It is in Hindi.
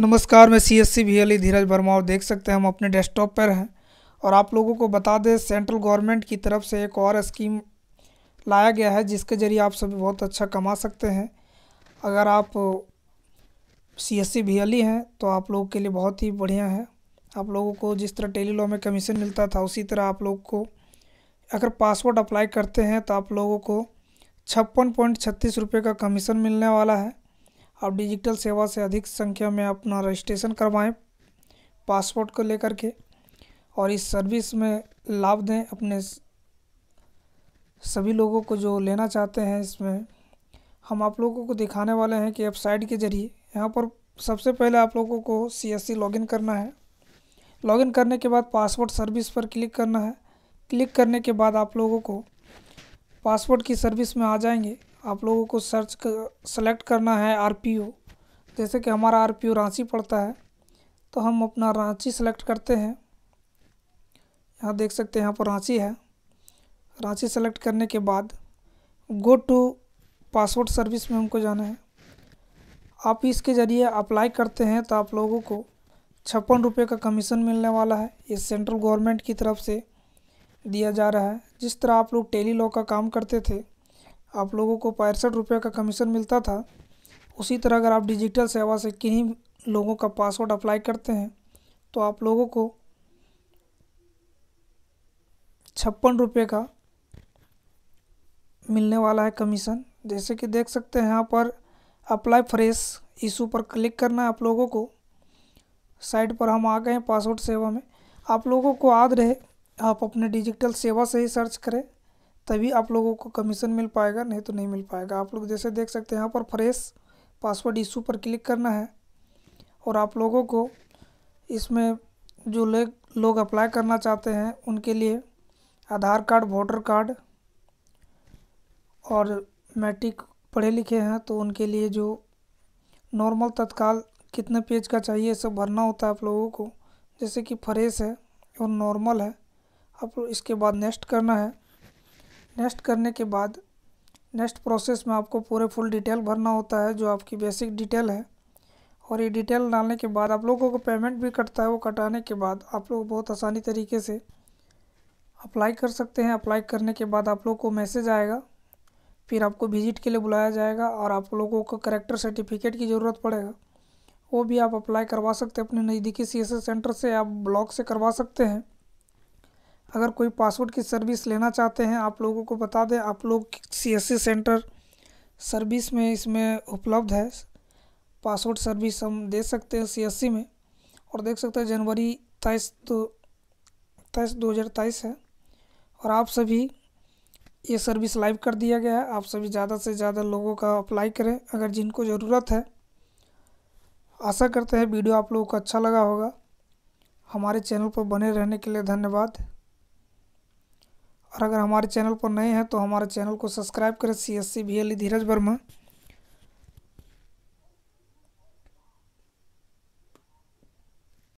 नमस्कार मैं सी एस सी धीरज वर्मा और देख सकते हैं हम अपने डेस्कटॉप पर हैं और आप लोगों को बता दें सेंट्रल गवर्नमेंट की तरफ से एक और स्कीम लाया गया है जिसके ज़रिए आप सभी बहुत अच्छा कमा सकते हैं अगर आप सी एस सी हैं तो आप लोगों के लिए बहुत ही बढ़िया है आप लोगों को जिस तरह टेली लॉ में कमीशन मिलता था उसी तरह आप लोग को अगर पासपोर्ट अप्लाई करते हैं तो आप लोगों को छप्पन पॉइंट छत्तीस रुपये का कमीशन मिलने वाला है आप डिजिटल सेवा से अधिक संख्या में अपना रजिस्ट्रेशन करवाएं पासपोर्ट को लेकर के और इस सर्विस में लाभ दें अपने सभी लोगों को जो लेना चाहते हैं इसमें हम आप लोगों को दिखाने वाले हैं कि वेबसाइट के ज़रिए यहाँ पर सबसे पहले आप लोगों को सी एस लॉगिन करना है लॉगिन करने के बाद पासपोर्ट सर्विस पर क्लिक करना है क्लिक करने के बाद आप लोगों को पासपोर्ट की सर्विस में आ जाएंगे आप लोगों को सर्च कर सेलेक्ट करना है आरपीयू जैसे कि हमारा आरपीयू रांची पड़ता है तो हम अपना रांची सेलेक्ट करते हैं यहाँ देख सकते हैं यहाँ पर रांची है रांची सेलेक्ट करने के बाद गो टू पासपोर्ट सर्विस में हमको जाना है आप इसके ज़रिए अप्लाई करते हैं तो आप लोगों को छप्पन रुपये का कमीशन मिलने वाला है ये सेंट्रल गवर्नमेंट की तरफ से दिया जा रहा है जिस तरह आप लोग टेली लॉ का काम करते थे आप लोगों को पैंसठ रुपये का कमीशन मिलता था उसी तरह अगर आप डिजिटल सेवा से किन्हीं लोगों का पासवर्ड अप्लाई करते हैं तो आप लोगों को छप्पन रुपये का मिलने वाला है कमीशन जैसे कि देख सकते हैं यहाँ पर अप्लाई फ्रेश इशू पर क्लिक करना है आप लोगों को साइट पर हम आ गए हैं पासवर्ड सेवा में आप लोगों को याद रहे आप अपने डिजिटल सेवा से ही सर्च करें तभी आप लोगों को कमीशन मिल पाएगा नहीं तो नहीं मिल पाएगा आप लोग जैसे देख सकते हैं यहाँ पर फ्रेश पासवर्ड इशू पर क्लिक करना है और आप लोगों को इसमें जो लोग लोग अप्लाई करना चाहते हैं उनके लिए आधार कार्ड वोटर कार्ड और मैट्रिक पढ़े लिखे हैं तो उनके लिए जो नॉर्मल तत्काल कितने पेज का चाहिए सब भरना होता है आप लोगों को जैसे कि फ्रेश है और नॉर्मल है आप इसके बाद नेक्स्ट करना है नेक्स्ट करने के बाद नेक्स्ट प्रोसेस में आपको पूरे फुल डिटेल भरना होता है जो आपकी बेसिक डिटेल है और ये डिटेल डालने के बाद आप लोगों को पेमेंट भी कटता है वो कटाने के बाद आप लोग बहुत आसानी तरीके से अप्लाई कर सकते हैं अप्लाई करने के बाद आप लोग को मैसेज आएगा फिर आपको विजिट के लिए बुलाया जाएगा और आप लोगों को करेक्टर सर्टिफिकेट की ज़रूरत पड़ेगा वो भी आप अप्लाई करवा सकते हैं अपने नज़दीकी सी सेंटर से आप ब्लॉक से करवा सकते हैं अगर कोई पासपोर्ट की सर्विस लेना चाहते हैं आप लोगों को बता दें आप लोग C S C centre service में इसमें उपलब्ध है पासपोर्ट सर्विस हम दे सकते हैं सी एस सी में और देख सकते हैं जनवरी तेईस दो तेईस दो हज़ार तेईस है और आप सभी ये सर्विस लाइव कर दिया गया है आप सभी ज़्यादा से ज़्यादा लोगों का अप्लाई करें अगर जिनको ज़रूरत है आशा करते हैं वीडियो आप लोगों को अच्छा लगा होगा हमारे चैनल पर बने रहने के लिए धन्यवाद और अगर हमारे चैनल पर नए हैं तो हमारे चैनल को सब्सक्राइब करें C S C B L Dheeraj Verma